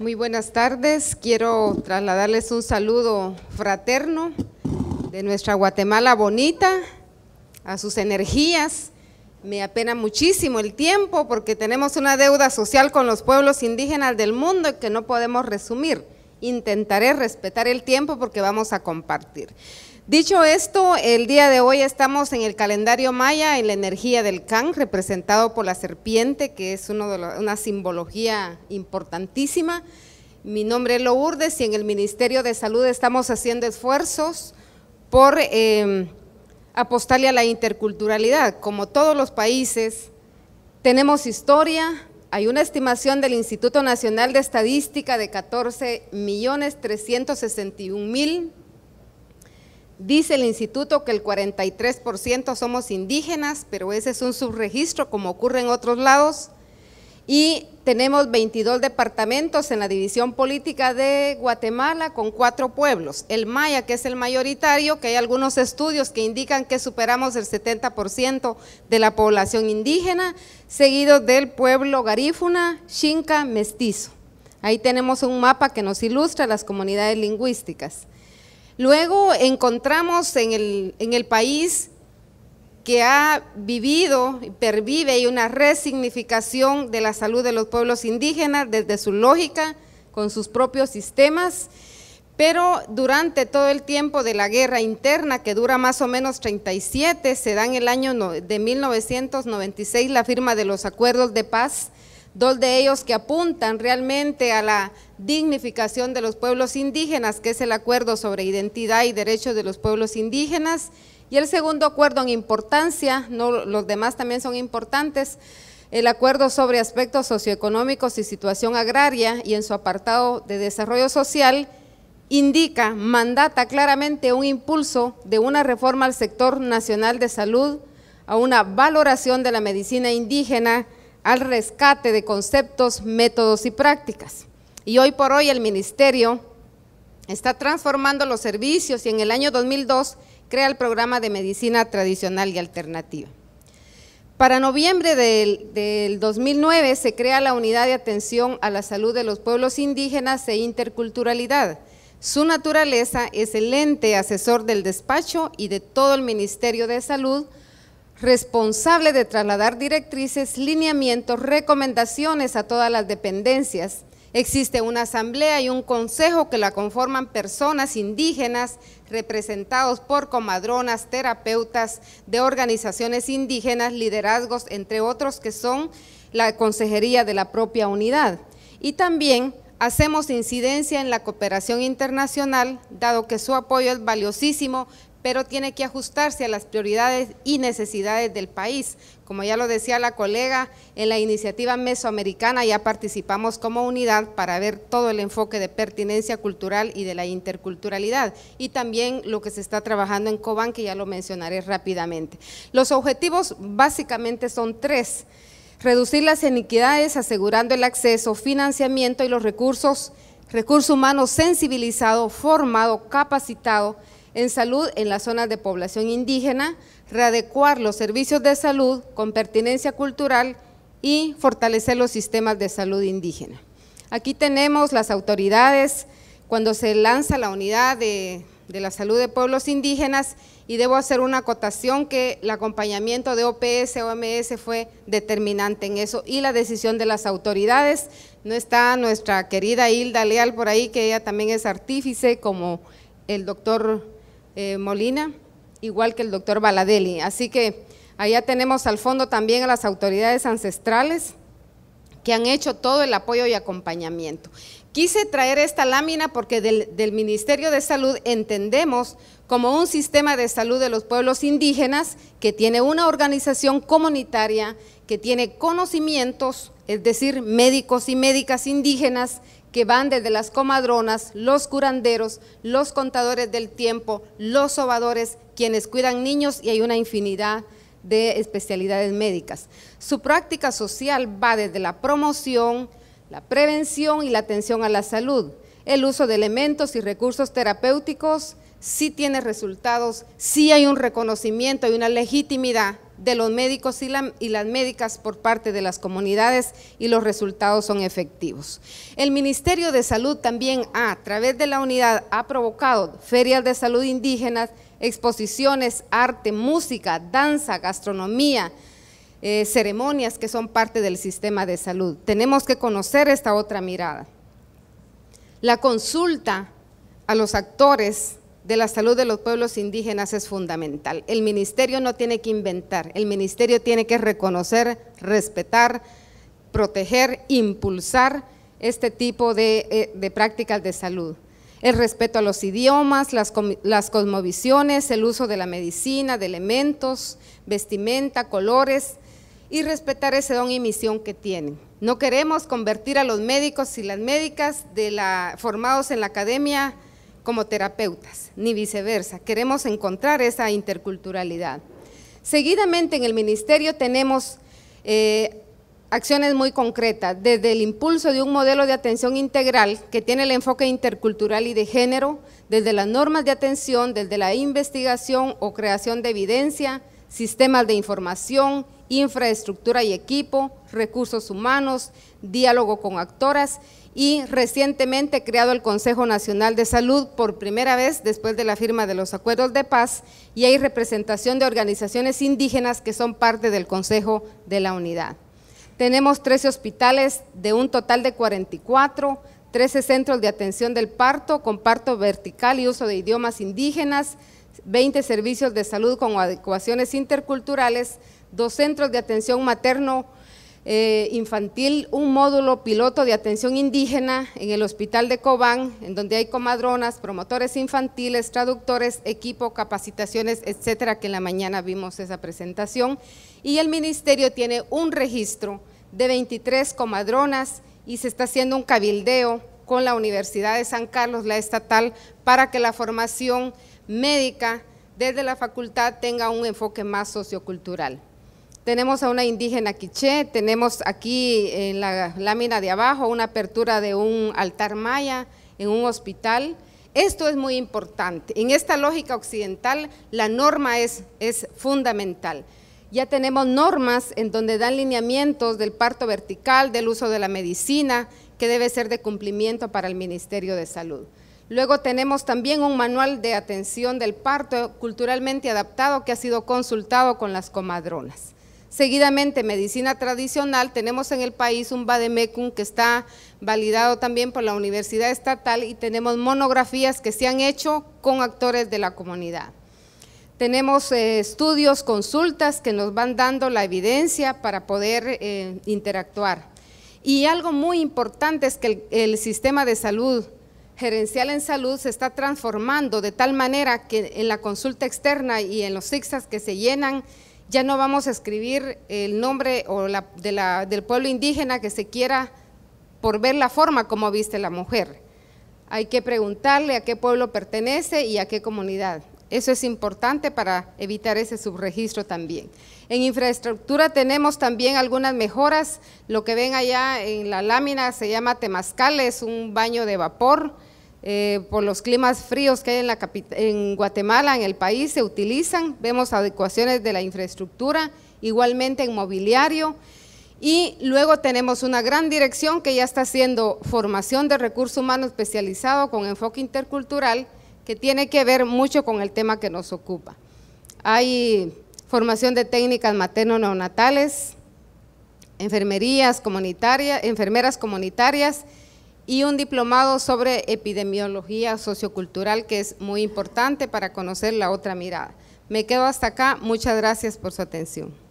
Muy buenas tardes. Quiero trasladarles un saludo fraterno de nuestra Guatemala bonita, a sus energías. Me apena muchísimo el tiempo porque tenemos una deuda social con los pueblos indígenas del mundo que no podemos resumir. Intentaré respetar el tiempo porque vamos a compartir. Dicho esto, el día de hoy estamos en el calendario maya, en la energía del can, representado por la serpiente, que es una simbología importantísima. Mi nombre es Lourdes y en el Ministerio de Salud estamos haciendo esfuerzos por em, apostarle a la interculturalidad. Como todos los países, tenemos historia. Hay una estimación del Instituto Nacional de Estadística de 14 millones 361 mil Dice el instituto que el 43% somos indígenas, pero ese es un subregistro como ocurre en otros lados. Y tenemos 22 departamentos en la división política de Guatemala con cuatro pueblos. El Maya, que es el mayoritario, que hay algunos estudios que indican que superamos el 70% de la población indígena, seguido del pueblo garífuna, xinca, mestizo. Ahí tenemos un mapa que nos ilustra las comunidades lingüísticas. Luego encontramos en el, país que ha vivido y pervive y una resignificación de la salud de los pueblos indígenas desde su lógica, con sus propios sistemas, pero durante todo el tiempo de la guerra interna, que dura más o menos 37, se da en el año de 1996 la firma de los acuerdos de paz dos de ellos que apuntan realmente a la dignificación de los pueblos indígenas, que es el acuerdo sobre identidad y derechos de los pueblos indígenas, y el segundo acuerdo en importancia, no, los demás también son importantes, el acuerdo sobre aspectos socioeconómicos y situación agraria y en su apartado de desarrollo social indica, mandata claramente un impulso de una reforma al sector nacional de salud, a una valoración de la medicina indígena, al rescate de conceptos, métodos y prácticas. Y hoy por hoy el ministerio está transformando los servicios y en el año 2002 crea el programa de medicina tradicional y alternativa. Para noviembre del, 2009 se crea la Unidad de Atención a la Salud de los Pueblos Indígenas e Interculturalidad. Su naturaleza es el ente asesor del despacho y de todo el Ministerio de Salud, responsable de trasladar directrices, lineamientos, recomendaciones a todas las dependencias. Existe una asamblea y un consejo que la conforman personas indígenas representados por comadronas, terapeutas de organizaciones indígenas, liderazgos, entre otros que son la consejería de la propia unidad. Y también hacemos incidencia en la cooperación internacional, dado que su apoyo es valiosísimo pero tiene que ajustarse a las prioridades y necesidades del país. Como ya lo decía la colega, en la iniciativa mesoamericana ya participamos como unidad para ver todo el enfoque de pertinencia cultural y de la interculturalidad y también lo que se está trabajando en Cobán, que ya lo mencionaré rápidamente. Los objetivos básicamente son tres. Reducir las iniquidades asegurando el acceso, financiamiento y los recursos, recurso humano sensibilizado, formado, capacitado, en salud en las zonas de población indígena, readecuar los servicios de salud con pertinencia cultural y fortalecer los sistemas de salud indígena. Aquí tenemos las autoridades, cuando se lanza la unidad de, la salud de pueblos indígenas, y debo hacer una acotación que el acompañamiento de OPS, OMS fue determinante en eso y la decisión de las autoridades. No está nuestra querida Hilda Leal por ahí, que ella también es artífice, como el doctor eh, Molina, igual que el doctor Baladeli. Así que allá tenemos al fondo también a las autoridades ancestrales que han hecho todo el apoyo y acompañamiento. Quise traer esta lámina porque del, del, Ministerio de Salud entendemos como un sistema de salud de los pueblos indígenas que tiene una organización comunitaria, que tiene conocimientos, es decir, médicos y médicas indígenas que van desde las comadronas, los curanderos, los contadores del tiempo, los sobadores, quienes cuidan niños y hay una infinidad de especialidades médicas. Su práctica social va desde la promoción, la prevención y la atención a la salud. El uso de elementos y recursos terapéuticos sí tiene resultados, sí hay un reconocimiento y una legitimidad de los médicos y, las médicas por parte de las comunidades y los resultados son efectivos. El Ministerio de Salud también a través de la unidad ha provocado ferias de salud indígenas, exposiciones, arte, música, danza, gastronomía, eh, ceremonias que son parte del sistema de salud. Tenemos que conocer esta otra mirada. La consulta a los actores de la salud de los pueblos indígenas es fundamental. El ministerio no tiene que inventar, el ministerio tiene que reconocer, respetar, proteger, impulsar este tipo de, eh, prácticas de salud. El respeto a los idiomas, las, cosmovisiones, el uso de la medicina, de elementos, vestimenta, colores, y respetar ese don y misión que tienen. No queremos convertir a los médicos y las médicas de la, formados en la academia como terapeutas, ni viceversa. Queremos encontrar esa interculturalidad. Seguidamente en el ministerio tenemos eh, acciones muy concretas, desde el impulso de un modelo de atención integral que tiene el enfoque intercultural y de género, desde las normas de atención, desde la investigación o creación de evidencia, sistemas de información, infraestructura y equipo, recursos humanos, diálogo con actoras y recientemente creado el Consejo Nacional de Salud por primera vez después de la firma de los acuerdos de paz y hay representación de organizaciones indígenas que son parte del Consejo de la Unidad. Tenemos 13 hospitales de un total de 44, 13 centros de atención del parto con parto vertical y uso de idiomas indígenas, 20 servicios de salud con adecuaciones interculturales, dos centros de atención materno, eh, infantil, un módulo piloto de atención indígena en el hospital de Cobán, en donde hay comadronas, promotores infantiles, traductores, equipo, capacitaciones, etcétera, que en la mañana vimos esa presentación. Y el ministerio tiene un registro de 23 comadronas y se está haciendo un cabildeo con la Universidad de San Carlos, la estatal, para que la formación médica desde la facultad tenga un enfoque más sociocultural. Tenemos a una indígena quiché, tenemos aquí en la lámina de abajo una apertura de un altar maya en un hospital. Esto es muy importante. En esta lógica occidental la norma es, es fundamental. Ya tenemos normas en donde dan lineamientos del parto vertical, del uso de la medicina, que debe ser de cumplimiento para el Ministerio de Salud. Luego tenemos también un manual de atención del parto culturalmente adaptado que ha sido consultado con las comadronas. Seguidamente, medicina tradicional, tenemos en el país un Bademecum que está validado también por la Universidad Estatal y tenemos monografías que se han hecho con actores de la comunidad. Tenemos eh, estudios, consultas que nos van dando la evidencia para poder eh, interactuar. Y algo muy importante es que el sistema de salud gerencial en salud se está transformando de tal manera que en la consulta externa y en los zigzags que se llenan, ya no vamos a escribir el nombre o del pueblo indígena que se quiera por ver la forma como viste la mujer. Hay que preguntarle a qué pueblo pertenece y a qué comunidad. Eso es importante para evitar ese subregistro también. En infraestructura tenemos también algunas mejoras. Lo que ven allá en la lámina se llama Temazcal, es un baño de vapor eh, por los climas fríos que hay en, Guatemala, en el país, se utilizan. Vemos adecuaciones de la infraestructura, igualmente en mobiliario. Y luego tenemos una gran dirección que ya está haciendo formación de recursos humanos especializado con enfoque intercultural, que tiene que ver mucho con el tema que nos ocupa. Hay formación de técnicas materno-neonatales, enfermerías comunitarias, enfermeras comunitarias, y un diplomado sobre epidemiología sociocultural que es muy importante para conocer la otra mirada. Me quedo hasta acá, muchas gracias por su atención.